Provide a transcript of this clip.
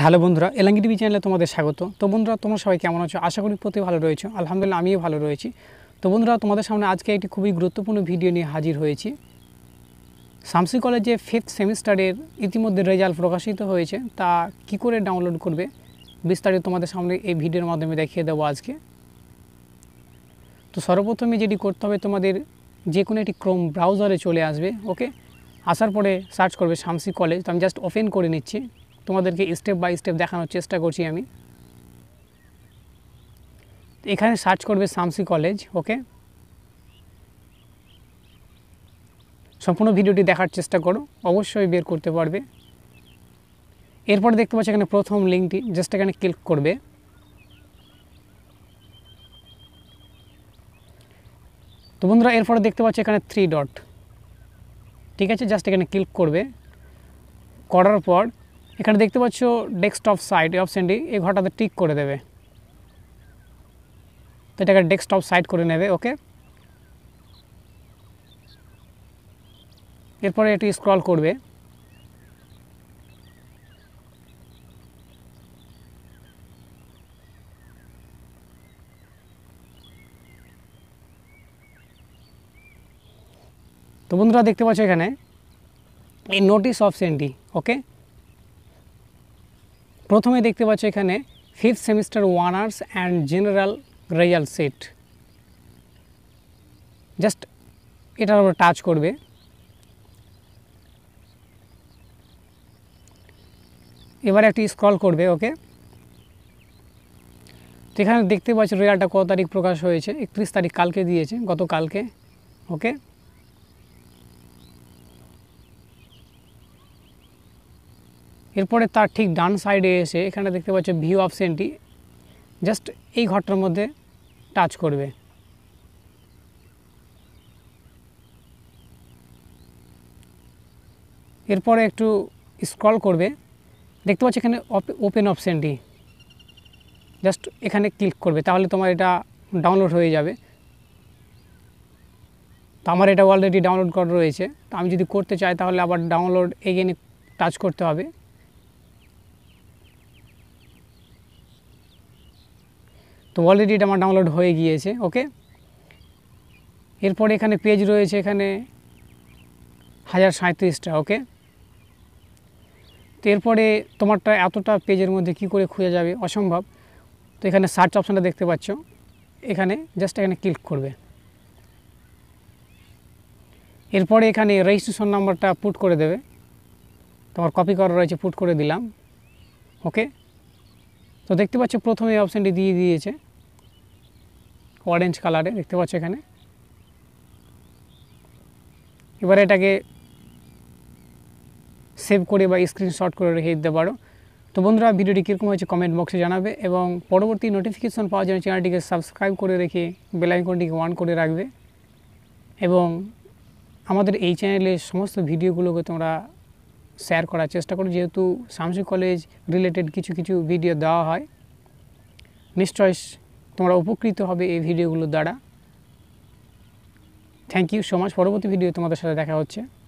hello বন্ধুরা Elangi TV চ্যানেলে তোমাদের স্বাগত তো বন্ধুরা তোমরা সবাই কেমন আছো আশা করি প্রতি ভালো রয়েছে আলহামদুলিল্লাহ আমিও ভালো রয়েছি তো বন্ধুরা তোমাদের সামনে আজকে একটি খুবই গুরুত্বপূর্ণ ভিডিও নিয়ে হাজির হয়েছি সামসি কলেজে ফিফথ সেমিস্টারের ইতিমধ্যে রেজাল্ট প্রকাশিত হয়েছে তা কি করে ডাউনলোড করবে বিস্তারিত তোমাদের সামনে এই ভিডিওর মাধ্যমে দেখিয়ে দেবো আজকে তো সর্বপ্রথমে যেটি করতে হবে তোমাদের যে কোনো একটি ক্রোম ব্রাউজারে চলে আসবে ওকে আসার পরে সার্চ করবে শামসি কলেজ তো আমি জাস্ট ওপেন করে নিচ্ছি তোমাদেরকে স্টেপ বাই স্টেপ দেখানোর চেষ্টা করছি আমি এখানে সার্চ করবে সামসি কলেজ ওকে সম্পূর্ণ ভিডিওটি দেখার চেষ্টা করো অবশ্যই বের করতে পারবে এরপরে দেখতে পাচ্ছ এখানে প্রথম লিঙ্কটি জাস্ট এখানে ক্লিক করবে তো বন্ধুরা এরপরে দেখতে পাচ্ছ এখানে থ্রি ডট ঠিক আছে জাস্ট এখানে ক্লিক করবে করার পর এখানে দেখতে পাচ্ছ ডেস্কটপ সাইট এই অপশানটি এই ঘরটাতে টিক করে দেবে তো এটাকে ডেস্কটপ সাইট করে নেবে ওকে এরপরে এটি স্ক্রল করবে তো বন্ধুরা দেখতে পাচ্ছ এখানে এই নোটিস অপশানটি ওকে প্রথমে দেখতে পাচ্ছ এখানে fifth semester honours and general রেয়াল সেট জাস্ট এটার উপর টাচ করবে এবার একটি স্ক্রল করবে ওকে তো এখানে দেখতে পাচ্ছি রেয়ালটা কত তারিখ প্রকাশ হয়েছে একত্রিশ তারিখ কালকে দিয়েছে গতকালকে ওকে এরপরে তার ঠিক ডান সাইডে এসে এখানে দেখতে পাচ্ছ ভিউ অপশানটি জাস্ট এই ঘরটার মধ্যে টাচ করবে এরপরে একটু স্ক্রল করবে দেখতে পাচ্ছ এখানে ওপেন অপশানটি জাস্ট এখানে ক্লিক করবে তাহলে তোমার এটা ডাউনলোড হয়ে যাবে তো আমার এটা অলরেডি ডাউনলোড করা রয়েছে তো আমি যদি করতে চাই তাহলে আবার ডাউনলোড এগেনে টাচ করতে হবে তো অলরেডি এটা আমার ডাউনলোড হয়ে গিয়েছে ওকে এরপরে এখানে পেজ রয়েছে এখানে হাজার সাঁত্রিশটা ওকে তো এরপরে তোমারটা এতটা পেজের মধ্যে কি করে খুঁজে যাবে অসম্ভব তো এখানে সার্চ অপশানটা দেখতে পাচ্ছ এখানে জাস্ট এখানে ক্লিক করবে এরপরে এখানে রেজিস্ট্রেশন নাম্বারটা পুট করে দেবে তোমার কপি করা রয়েছে পুট করে দিলাম ওকে তো দেখতে পাচ্ছ প্রথমে এই অপশানটি দিয়ে দিয়েছে অরেঞ্জ কালারে দেখতে পাচ্ছ এখানে এবারে এটাকে সেভ করে বা স্ক্রিনশট করে রেখে দিতে পারো তো বন্ধুরা ভিডিওটি কীরকম হয়েছে কমেন্ট বক্সে জানাবে এবং পরবর্তী নোটিফিকেশন পাওয়ার জন্য চ্যানেলটিকে সাবস্ক্রাইব করে রেখে বেলাইকনটিকে ওয়ান করে রাখবে এবং আমাদের এই চ্যানেলে সমস্ত ভিডিওগুলোকে তোমরা শেয়ার করার চেষ্টা করি যেহেতু সামসি কলেজ রিলেটেড কিছু কিছু ভিডিও দেওয়া হয় নিশ্চয় তোমরা উপকৃত হবে এই ভিডিওগুলোর দ্বারা থ্যাংক ইউ সো মাচ পরবর্তী ভিডিও তোমাদের সাথে দেখা হচ্ছে